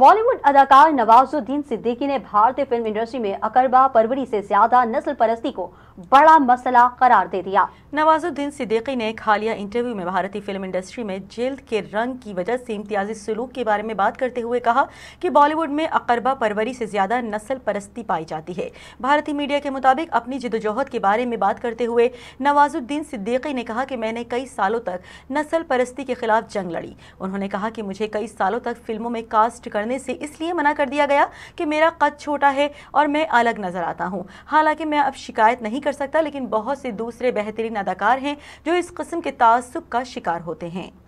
बॉलीवुड अदाकार नवाजुद्दीन सिद्दीकी ने भारतीय फिल्म इंडस्ट्री में अकरबा परवरी से ज्यादा नस्ल परस्ती को बड़ा मसला करार दे दिया नवाजुद्दीन सिद्दीकी ने एक हालिया इंटरव्यू में भारतीय फिल्म इंडस्ट्री में जेल के रंग की वजह से इम्तियाजी सलूक के बारे में बात करते हुए कहा कि बॉलीवुड में अकरबा परवरी से ज्यादा नस्ल परस्ती पाई जाती है भारतीय मीडिया के मुताबिक अपनी जिदोजहद के बारे में बात करते हुए नवाजुद्दीन सिद्दीकी ने कहा कि मैंने कई सालों तक नस्ल परस्ती के खिलाफ जंग लड़ी उन्होंने कहा कि मुझे कई सालों तक फिल्मों में कास्ट करने से इसलिए मना कर दिया गया कि मेरा कद छोटा है और मैं अलग नजर आता हूँ हालांकि मैं अब शिकायत नहीं नहीं कर सकता लेकिन बहुत से दूसरे बेहतरीन अदाकार हैं जो इस कस्म के तासुब का शिकार होते हैं